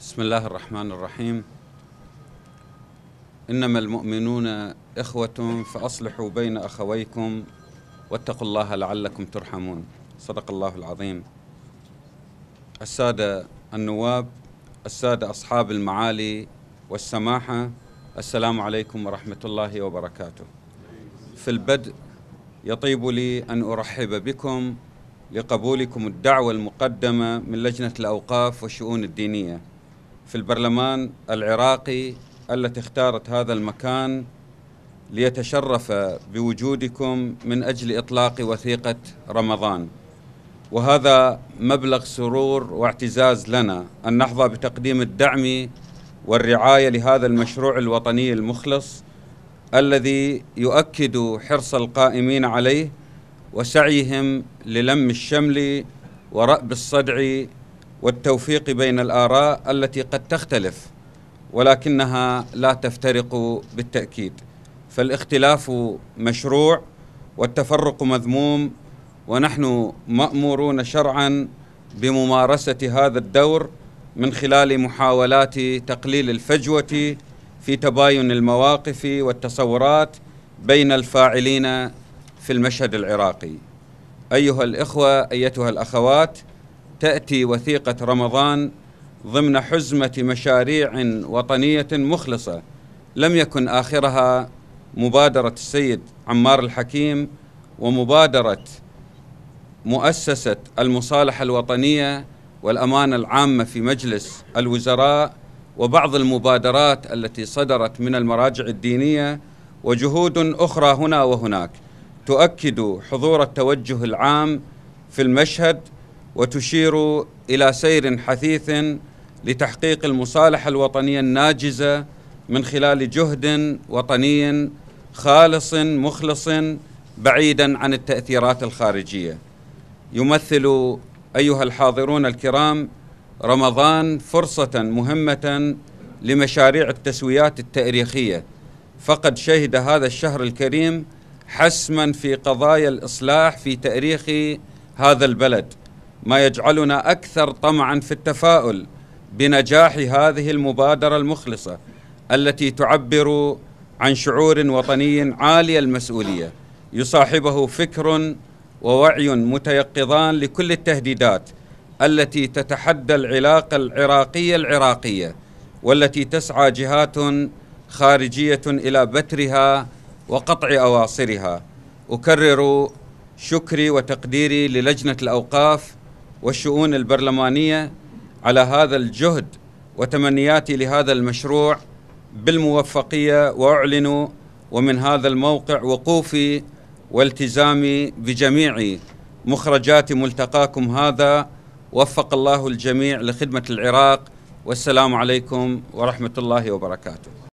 بسم الله الرحمن الرحيم إنما المؤمنون إخوة فأصلحوا بين أخويكم واتقوا الله لعلكم ترحمون صدق الله العظيم السادة النواب السادة أصحاب المعالي والسماحة السلام عليكم ورحمة الله وبركاته في البدء يطيب لي أن أرحب بكم لقبولكم الدعوة المقدمة من لجنة الأوقاف والشؤون الدينية في البرلمان العراقي التي اختارت هذا المكان ليتشرف بوجودكم من اجل اطلاق وثيقه رمضان وهذا مبلغ سرور واعتزاز لنا ان نحظى بتقديم الدعم والرعايه لهذا المشروع الوطني المخلص الذي يؤكد حرص القائمين عليه وسعيهم للم الشمل ورأب الصدع والتوفيق بين الآراء التي قد تختلف ولكنها لا تفترق بالتأكيد فالاختلاف مشروع والتفرق مذموم ونحن مأمورون شرعا بممارسة هذا الدور من خلال محاولات تقليل الفجوة في تباين المواقف والتصورات بين الفاعلين في المشهد العراقي. أيها الإخوة أيتها الأخوات تأتي وثيقة رمضان ضمن حزمة مشاريع وطنية مخلصة لم يكن آخرها مبادرة السيد عمار الحكيم ومبادرة مؤسسة المصالحة الوطنية والأمانة العامة في مجلس الوزراء وبعض المبادرات التي صدرت من المراجع الدينية وجهود أخرى هنا وهناك تؤكد حضور التوجه العام في المشهد وتشير إلى سير حثيث لتحقيق المصالحة الوطنية الناجزة من خلال جهد وطني خالص مخلص بعيدا عن التأثيرات الخارجية يمثل أيها الحاضرون الكرام رمضان فرصة مهمة لمشاريع التسويات التاريخية فقد شهد هذا الشهر الكريم حسما في قضايا الإصلاح في تاريخ هذا البلد ما يجعلنا اكثر طمعا في التفاؤل بنجاح هذه المبادره المخلصه التي تعبر عن شعور وطني عالي المسؤوليه يصاحبه فكر ووعي متيقظان لكل التهديدات التي تتحدى العلاقه العراقيه العراقيه والتي تسعى جهات خارجيه الى بترها وقطع اواصرها اكرر شكري وتقديري للجنه الاوقاف والشؤون البرلمانية على هذا الجهد وتمنياتي لهذا المشروع بالموفقية وأعلن ومن هذا الموقع وقوفي والتزامي بجميع مخرجات ملتقاكم هذا وفق الله الجميع لخدمة العراق والسلام عليكم ورحمة الله وبركاته